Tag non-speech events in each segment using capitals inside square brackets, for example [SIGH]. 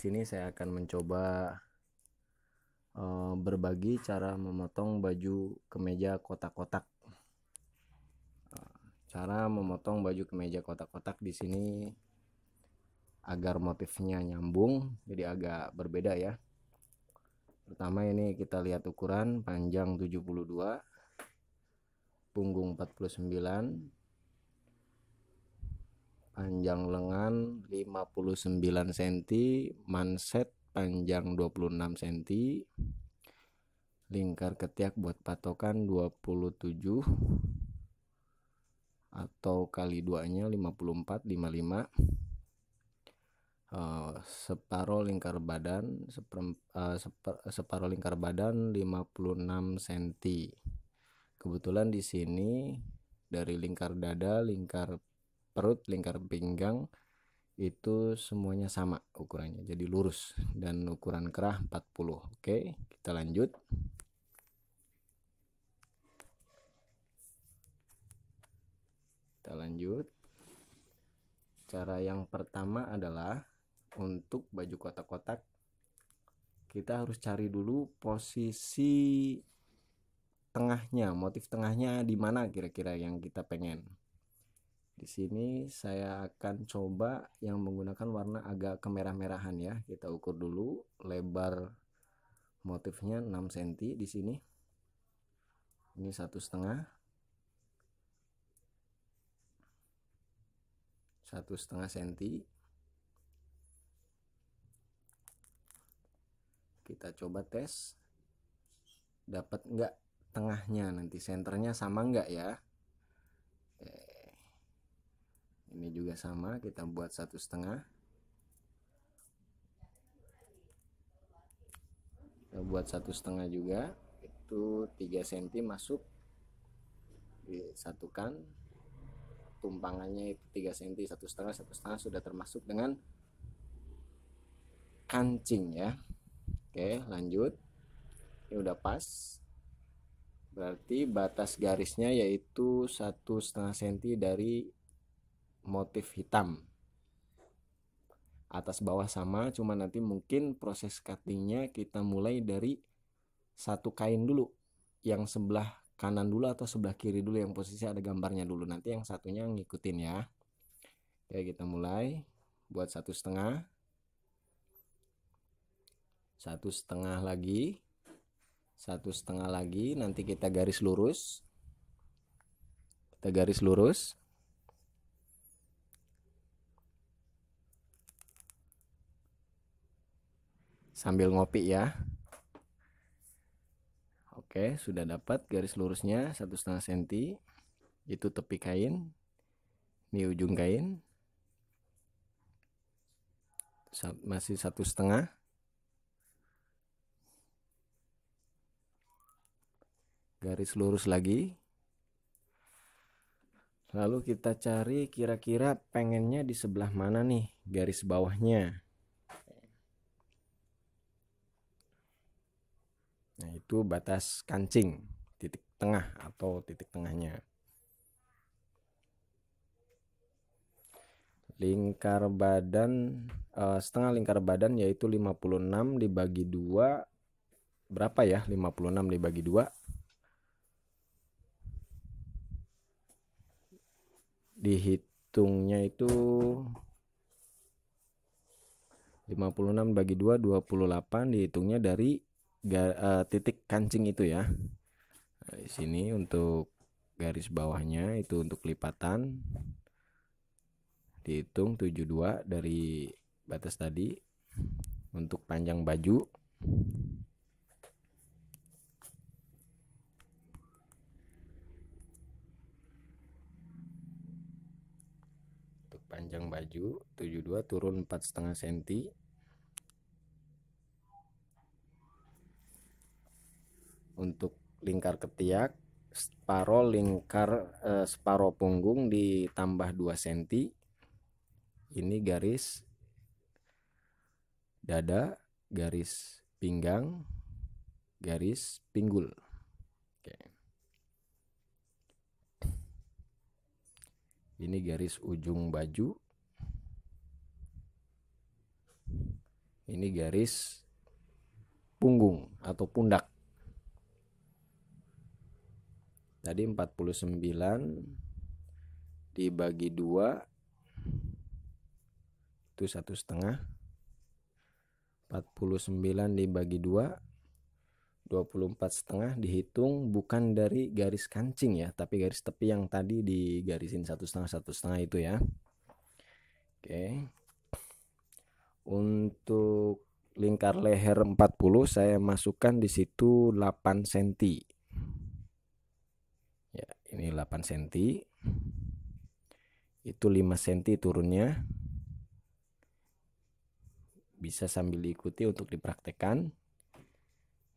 sini saya akan mencoba uh, berbagi cara memotong baju kemeja kotak-kotak. Uh, cara memotong baju kemeja kotak-kotak di sini agar motifnya nyambung, jadi agak berbeda ya. Pertama ini kita lihat ukuran panjang 72, punggung 49, panjang lengan 59 cm, manset panjang 26 cm, lingkar ketiak buat patokan 27 atau kali duanya 54 55 uh, separuh lingkar badan eh, seper, uh, separo separuh lingkar badan 56 cm kebetulan di sini dari lingkar dada lingkar perut, lingkar pinggang itu semuanya sama ukurannya. Jadi lurus dan ukuran kerah 40. Oke, kita lanjut. Kita lanjut. Cara yang pertama adalah untuk baju kotak-kotak kita harus cari dulu posisi tengahnya, motif tengahnya di mana kira-kira yang kita pengen. Di sini saya akan coba yang menggunakan warna agak kemerah-merahan ya. Kita ukur dulu lebar motifnya 6 cm di sini. Ini satu setengah. Satu setengah cm. Kita coba tes. Dapat enggak tengahnya nanti senternya sama enggak ya? ini juga sama kita buat satu setengah kita buat satu setengah juga itu 3 cm masuk disatukan tumpangannya itu 3 cm satu setengah satu setengah sudah termasuk dengan kancing ya oke lanjut ini udah pas berarti batas garisnya yaitu satu setengah senti dari motif hitam atas bawah sama cuma nanti mungkin proses cuttingnya kita mulai dari satu kain dulu yang sebelah kanan dulu atau sebelah kiri dulu yang posisi ada gambarnya dulu nanti yang satunya ngikutin ya oke kita mulai buat satu setengah satu setengah lagi satu setengah lagi nanti kita garis lurus kita garis lurus sambil ngopi ya. Oke, sudah dapat garis lurusnya satu setengah senti. Itu tepi kain. Ini ujung kain. Masih satu setengah. Garis lurus lagi. Lalu kita cari kira-kira pengennya di sebelah mana nih garis bawahnya. Nah, itu batas kancing, titik tengah atau titik tengahnya. Lingkar badan uh, setengah lingkar badan yaitu 56 dibagi 2 berapa ya? 56 dibagi 2 dihitungnya itu 56 bagi 2 28 dihitungnya dari uh, titik kancing itu ya nah, di sini untuk garis bawahnya itu untuk lipatan dihitung 72 dari batas tadi untuk panjang baju untuk panjang baju 72 turun 4,5 cm lingkar ketiak separo lingkar eh, separo punggung ditambah 2 cm ini garis dada garis pinggang garis pinggul Oke. ini garis ujung baju ini garis punggung atau pundak Tadi 49 dibagi 2 itu satu setengah. 49 dibagi 2 24 setengah dihitung bukan dari garis kancing ya tapi garis tepi yang tadi digarisin satu setengah satu setengah itu ya oke untuk lingkar leher 40 saya masukkan di situ 8 cm ini 8 cm itu 5 cm turunnya bisa sambil diikuti untuk dipraktekkan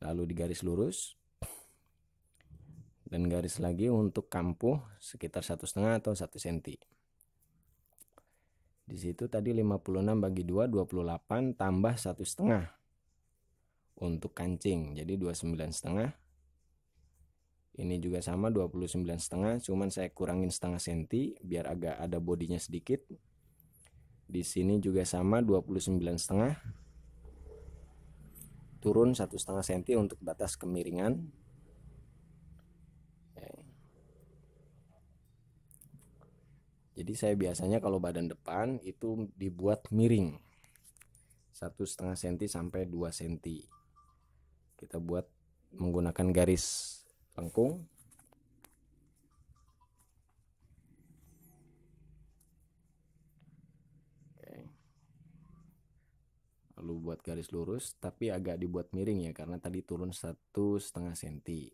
lalu digaris lurus dan garis lagi untuk kampuh sekitar satu setengah atau satu senti di situ tadi 56 bagi 2 28 tambah satu setengah untuk kancing jadi 29 setengah ini juga sama 29 setengah, cuman saya kurangin setengah senti biar agak ada bodinya sedikit. Di sini juga sama 29 setengah. Turun satu setengah senti untuk batas kemiringan. Jadi saya biasanya kalau badan depan itu dibuat miring satu setengah senti sampai dua senti. Kita buat menggunakan garis lengkung lalu buat garis lurus tapi agak dibuat miring ya karena tadi turun satu setengah senti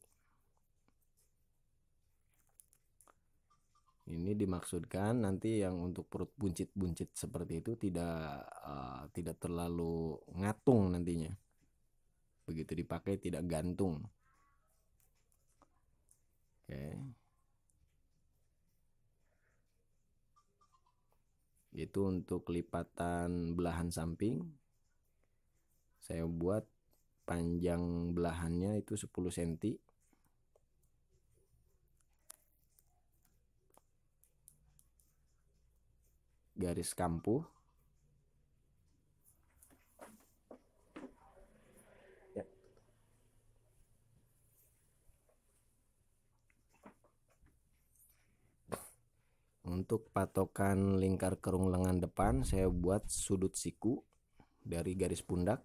ini dimaksudkan nanti yang untuk perut buncit-buncit seperti itu tidak uh, tidak terlalu ngatung nantinya begitu dipakai tidak gantung Oke. Itu untuk lipatan belahan samping. Saya buat panjang belahannya itu 10 cm. Garis kampuh untuk patokan lingkar kerung lengan depan saya buat sudut siku dari garis pundak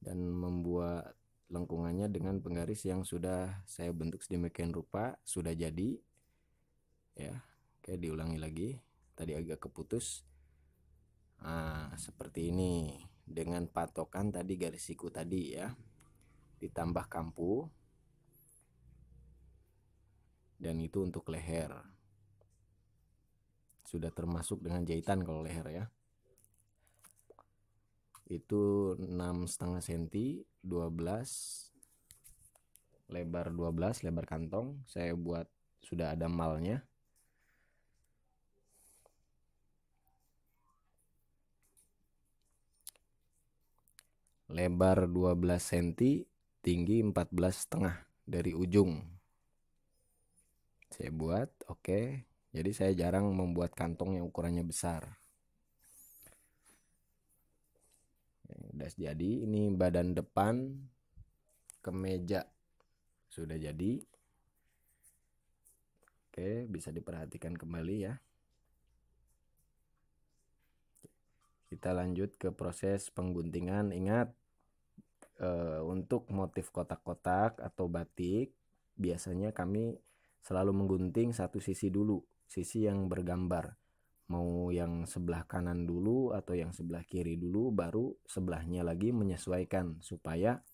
dan membuat lengkungannya dengan penggaris yang sudah saya bentuk sedemikian rupa sudah jadi ya oke diulangi lagi tadi agak keputus nah seperti ini dengan patokan tadi garis siku tadi ya ditambah kampu dan itu untuk leher sudah termasuk dengan jahitan kalau leher ya itu enam setengah senti 12 lebar 12 lebar kantong saya buat sudah ada malnya lebar 12 cm tinggi 14 setengah dari ujung saya buat oke okay. jadi saya jarang membuat kantong yang ukurannya besar udah jadi ini badan depan kemeja sudah jadi oke bisa diperhatikan kembali ya kita lanjut ke proses pengguntingan ingat uh, untuk motif kotak-kotak atau batik biasanya kami selalu menggunting satu sisi dulu, sisi yang bergambar. Mau yang sebelah kanan dulu atau yang sebelah kiri dulu baru sebelahnya lagi menyesuaikan supaya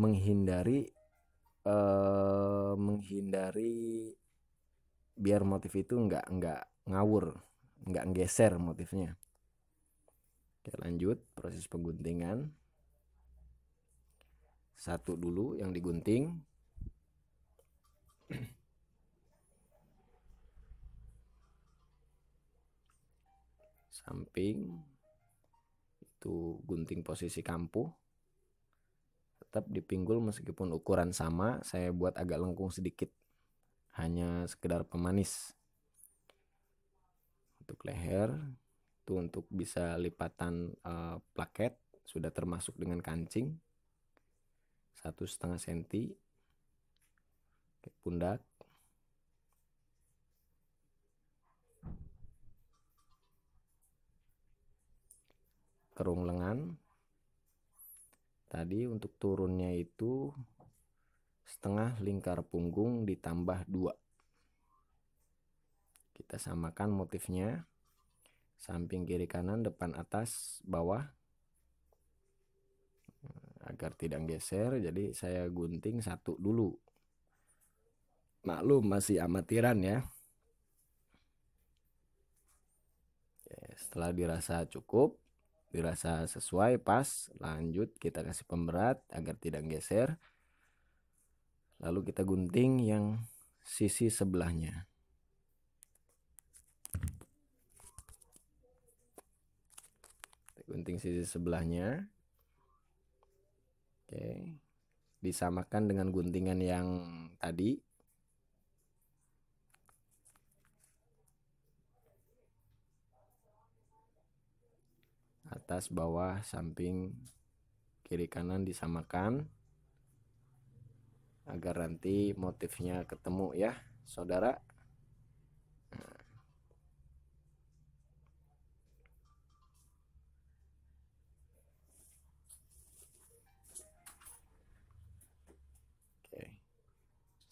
menghindari eh, menghindari biar motif itu nggak nggak ngawur, nggak geser motifnya. Kita lanjut proses pengguntingan. Satu dulu yang digunting, [CLEARS THROAT] samping itu gunting posisi kampuh tetap dipinggul meskipun ukuran sama saya buat agak lengkung sedikit hanya sekedar pemanis untuk leher itu untuk bisa lipatan uh, plaket sudah termasuk dengan kancing satu setengah senti ke pundak kerung lengan tadi untuk turunnya itu setengah lingkar punggung ditambah dua kita samakan motifnya samping kiri kanan depan atas bawah agar tidak geser jadi saya gunting satu dulu maklum masih amatiran ya. Setelah dirasa cukup, dirasa sesuai pas, lanjut kita kasih pemberat agar tidak geser. Lalu kita gunting yang sisi sebelahnya. gunting sisi sebelahnya. Oke. Disamakan dengan guntingan yang tadi atas bawah samping kiri kanan disamakan agar nanti motifnya ketemu ya saudara Oke,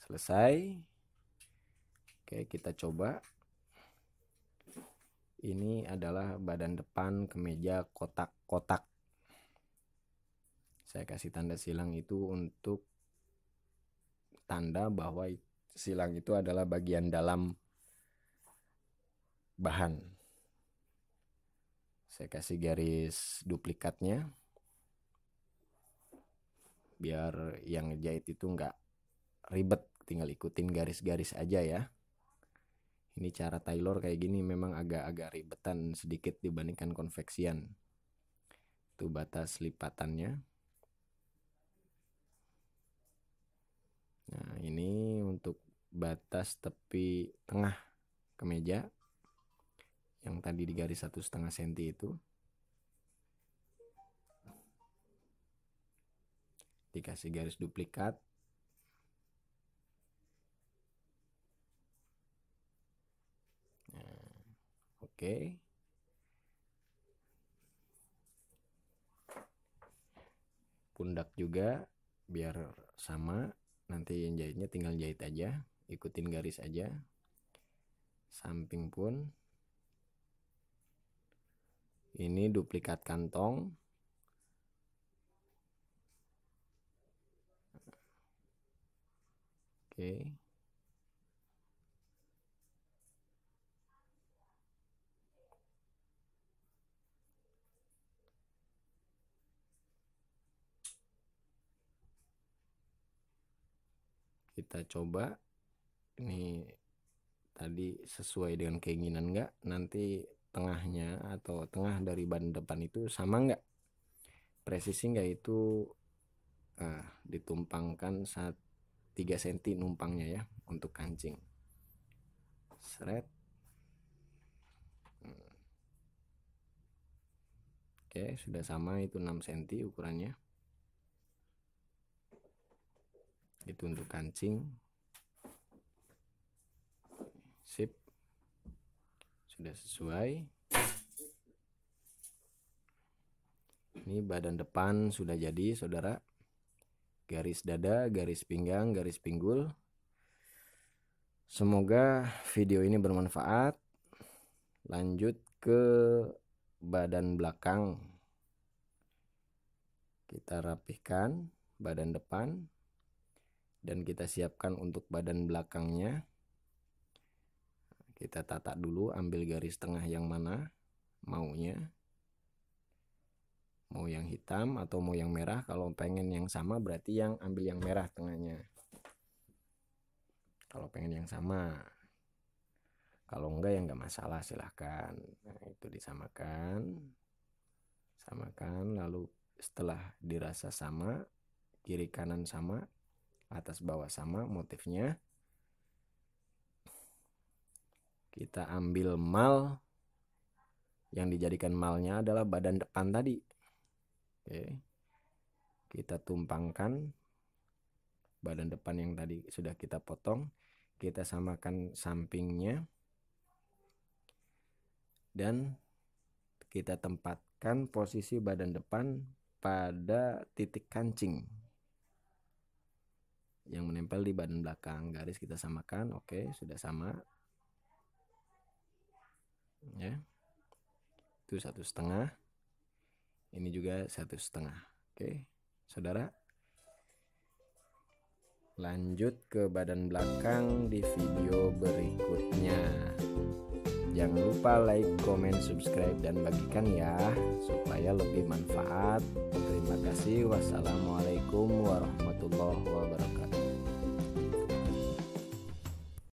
selesai. Oke, kita coba ini adalah badan depan kemeja kotak-kotak saya kasih tanda silang itu untuk tanda bahwa silang itu adalah bagian dalam bahan saya kasih garis duplikatnya biar yang jahit itu nggak ribet tinggal ikutin garis-garis aja ya ini cara Taylor kayak gini memang agak-agak ribetan sedikit dibandingkan konveksian itu batas lipatannya nah ini untuk batas tepi tengah kemeja yang tadi di garis satu setengah senti itu dikasih garis duplikat Oke. Pundak juga biar sama. Nanti yang jahitnya tinggal jahit aja, ikutin garis aja. Samping pun ini duplikat kantong. Oke. Okay. kita coba ini tadi sesuai dengan keinginan nggak nanti tengahnya atau tengah dari ban depan itu sama nggak presisi nggak itu ah, ditumpangkan saat 3 cm numpangnya ya untuk kancing seret hmm. oke sudah sama itu 6 cm ukurannya itu untuk kancing sip sudah sesuai ini badan depan sudah jadi saudara garis dada garis pinggang garis pinggul semoga video ini bermanfaat lanjut ke badan belakang kita rapihkan badan depan dan kita siapkan untuk badan belakangnya kita tata dulu ambil garis tengah yang mana maunya mau yang hitam atau mau yang merah kalau pengen yang sama berarti yang ambil yang merah tengahnya kalau pengen yang sama kalau enggak ya enggak masalah silahkan nah, itu disamakan samakan lalu setelah dirasa sama kiri kanan sama atas bawah sama motifnya kita ambil mal yang dijadikan malnya adalah badan depan tadi oke kita tumpangkan badan depan yang tadi sudah kita potong kita samakan sampingnya dan kita tempatkan posisi badan depan pada titik kancing yang menempel di badan belakang garis kita samakan oke sudah sama ya itu satu setengah ini juga satu setengah oke saudara lanjut ke badan belakang di video berikutnya jangan lupa like comment subscribe dan bagikan ya supaya lebih manfaat terima kasih wassalamualaikum warahmatullahi wabarakatuh